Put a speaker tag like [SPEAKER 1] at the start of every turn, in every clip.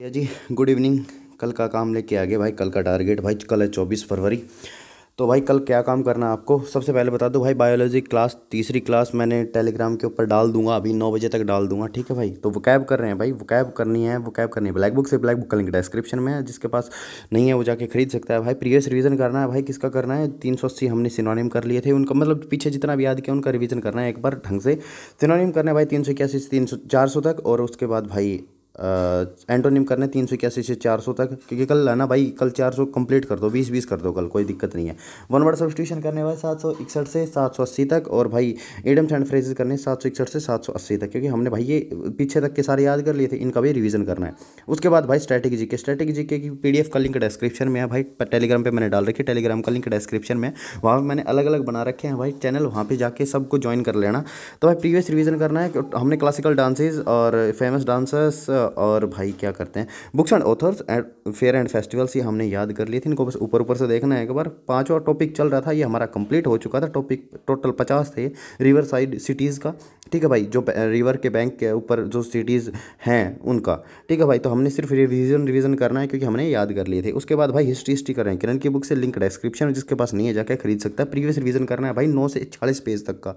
[SPEAKER 1] भैया जी good evening कल का काम लेके आ गए भाई कल का टारगेट भाई कल है चौबीस फरवरी तो भाई कल क्या काम करना है आपको सबसे पहले बता दो भाई बायोलॉजी क्लास तीसरी क्लास मैंने टेलीग्राम के ऊपर डाल दूंगा अभी नौ बजे तक डाल दूंगा ठीक है भाई तो वो कैब कर रहे हैं भाई वो कैब करनी है वो कैब करनी है ब्लैक बुक से ब्लैक बुक का लिंक डिस्क्रिप्शन में है जिसके पास नहीं है वो जाके खरीद सकता है भाई प्रीवियस रिविजन करना है भाई किसका करना है तीन सौ अस्सी हमने सिनोनियम कर लिए थे उनका मतलब पीछे जितना भी याद किया उनका रिविजन करना है एक बार ढंग से सिनोनियम करना है भाई तीन सौ इक्यासी से तीन सौ चार सौ तक और उसके बाद भाई एंटोनिम करने तीन सौ इक्यासी से चार सौ तक क्योंकि कल है ना भाई कल चार सौ कंप्लीट कर दो बीस बीस कर दो कल कोई दिक्कत नहीं है वन वर्ड सब्सटीट्यूशन करने वाले सात सौ इकसठ से सात सौ अस्सी तक और भाई एडम्स एंड फ्रेजेस करने सात सौ इकसठ से सात सौ अस्सी तक क्योंकि हमने भाई ये पीछे तक के सारे याद कर लिए थे इनका भी रिविजन करना है उसके बाद भाई स्ट्रैटेजी जी के स्ट्रैटेजी जी के पी का लिंक डिस्क्रिप्शन में है भाई टेलीग्राम पर मैंने डाल रखी टेलीग्राम का लिंक डिस्क्रिप्शन में वहाँ पर मैंने अलग अलग बना रखे हैं भाई चैनल वहाँ पर जाके सबको ज्वाइन कर लेना तो भाई प्रीवियस रिविजन करना है हमने क्लासिकल डांसेज और फेमस डांसर्स और भाई क्या करते हैं books and authors and fair and festivals ये हमने याद कर लिए थे इनको बस ऊपर ऊपर से देखना है एक बार पाँचवा टॉपिक चल रहा था ये हमारा कंप्लीट हो चुका था टॉपिक टोटल पचास थे रिवर साइड सिटीज़ का ठीक है भाई जो रिवर के बैंक के ऊपर जो सिटीज़ हैं उनका ठीक है भाई तो हमने सिर्फ रिविजन रिविजन करना है क्योंकि हमने याद कर लिए थे उसके बाद भाई हिस्ट्री हिस्ट्री करें किरण की बुक से लिंक डिस्क्रिप्शन में जिसके पास नहीं है जाकर खरीद सकता है प्रीवियस रिविजन करना है भाई नौ से चालीस पेज तक का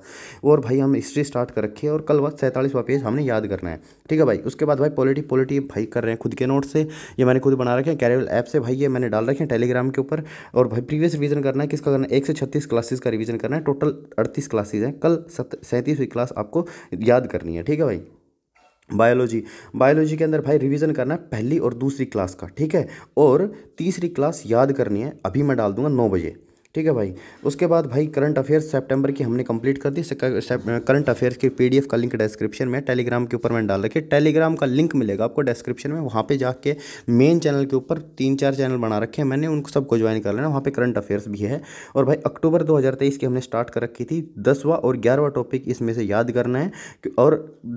[SPEAKER 1] और भाई हम हिस्ट्री स्टार्ट कर रखी है और कल वक्त सैंतालीसवा पेज हमने याद करना है ठीक है भाई उसके बाद भाई पॉलिटिक्स ऑलरेडी पॉलिटी भाई कर रहे हैं खुद के नोट से ये मैंने खुद बना रखे हैं कैरेवल ऐप से भाई ये मैंने डाल रखे हैं टेलीग्राम के ऊपर और भाई प्रीवियस रिवीजन करना है किसका करना है एक से छत्तीस क्लासेस का रिवीजन करना है टोटल अड़तीस क्लासेज हैं कल सैंतीसवीं क्लास आपको याद करनी है ठीक है भाई बायोलॉजी बायोलॉजी के अंदर भाई रिवीजन करना है पहली और दूसरी क्लास का ठीक है और तीसरी क्लास याद करनी है अभी मैं डाल दूंगा नौ बजे ठीक है भाई उसके बाद भाई करंट अफेयर्स सेप्टेम्बर की हमने कंप्लीट कर दी करंट अफेयर्स की पी का लिंक डिस्क्रिप्शन में टेलीग्राम के ऊपर मैंने डाल रखी टेलीग्राम का लिंक मिलेगा आपको डिस्क्रिप्शन में वहाँ पर जाके मेन चैनल के ऊपर तीन चार चैनल बना रखे हैं मैंने उन सबको ज्वाइन कर लेना वहाँ पर करंट अफेयर्स भी है और भाई अक्टूबर दो की हमने स्टार्ट कर रखी थी दसवां और ग्यारहवा टॉपिक इसमें से याद करना है और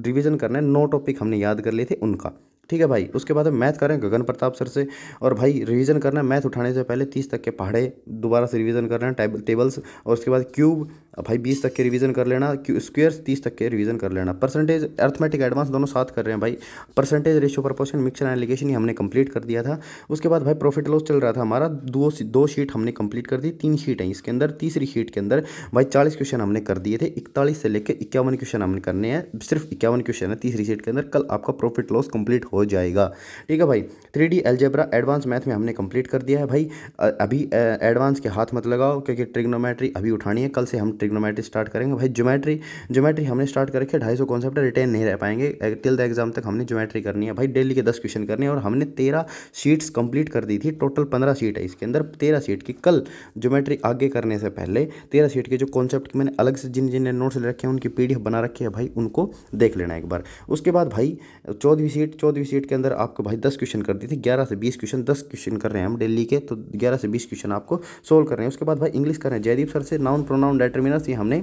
[SPEAKER 1] रिविज़न करना है नौ टॉपिक हमने याद कर लिए थे उनका ठीक है भाई उसके बाद हम मैथ करें गगन प्रताप सर से और भाई रिवीजन करना मैथ उठाने से पहले तीस तक के पहाड़े दोबारा से रिवीजन करना टेबल्स और उसके बाद क्यूब अब भाई बीस तक के रिवीजन कर लेना क्यू स्क्वेयर तीस तक के रिवीजन कर लेना परसेंटेज अर्थमेटिक एडवांस दोनों साथ कर रहे हैं भाई percentage ratio proportion mixture alligation ही हमने कंप्लीट कर दिया था उसके बाद भाई प्रॉफिट लॉस चल रहा था हमारा दो दो शीट हमने कंप्लीट कर दी तीन शीट हैं इसके अंदर तीसरी शीट के अंदर भाई चालीस क्वेश्चन हमने कर दिए थे इकतालीस से लेकर इक्यावन क्वेश्चन हमने करने हैं सिर्फ इक्यावन क्वेश्चन है तीसरी शीट के अंदर कल आपका प्रॉफिट लॉस कंप्लीट हो जाएगा ठीक है भाई three D algebra advance math में हमने कंप्लीट कर दिया है भाई अभी एडवांस के हाथ मत लगाओ क्योंकि ट्रिग्नोमेट्री अभी उठानी है कल से हम ट्रिग्नोमेट्री स्टार्ट करेंगे भाई ज्योमेट्री ज्योमेट्री हमने स्टार्ट करके ढाई सौ कॉन्सेप्ट रिटेन नहीं रह पाएंगे टिल द एग्जाम तक हमने ज्योमेट्री करनी है भाई डेली के दस क्वेश्चन करने हैं और हमने तेरह सीट्स कंप्लीट कर दी थी टोटल पंद्रह सीट है इसके अंदर तेरह सीट की कल ज्योमेट्री आगे करने से पहले तेरह सीट के जो कॉन्सेप्ट मैंने अलग से जिन जिन नोट्स ले रखे हैं उनकी पी बना रखी है भाई उनको देख लेना एक बार उसके बाद भाई चौदहवीं सीट चौदहवीं सीट के अंदर आपको भाई दस क्वेश्चन कर दी थी ग्यारह से बीस क्वेश्चन दस क्वेश्चन कर रहे हैं हम डेली के तो ग्यारह से बीस क्वेश्चन आपको सोल्व कर रहे हैं उसके बाद भाई इंग्लिश कर रहे हैं जयदीप सर से नाउन प्रोनाउन लेटर मिनट्स ये हमने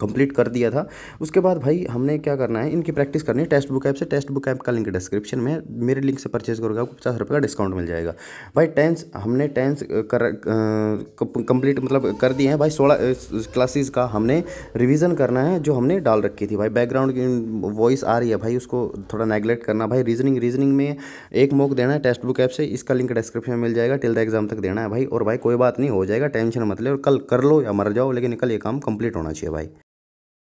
[SPEAKER 1] कंप्लीट कर दिया था उसके बाद भाई हमने क्या करना है इनकी प्रैक्टिस करनी है टेस्ट बुक ऐप से टेस्ट बुक ऐप का लिंक डिस्क्रिप्शन में मेरे लिंक से परचेज करोगे आपको पचास रुपये का डिस्काउंट मिल जाएगा भाई टेंस हमने टेंस कर कंप्लीट मतलब कर दिए हैं भाई सोलह क्लासेस का हमने रिविज़न करना है जो हमने डाल रखी थी भाई बैकग्राउंड की वॉइस आ रही है भाई उसको थोड़ा नेगलेक्ट करना भाई रीजनिंग रीजनिंग में एक मोक देना है टेस्ट बुक ऐप से इसका लिंक डिस्क्रिप्शन में मिल जाएगा टिल द एग्जाम तक देना है भाई और भाई कोई बात नहीं हो जाएगा टेंशन मत ले और कल कर लो या मर जाओ लेकिन कल ये काम कंप्लीट होना चाहिए भाई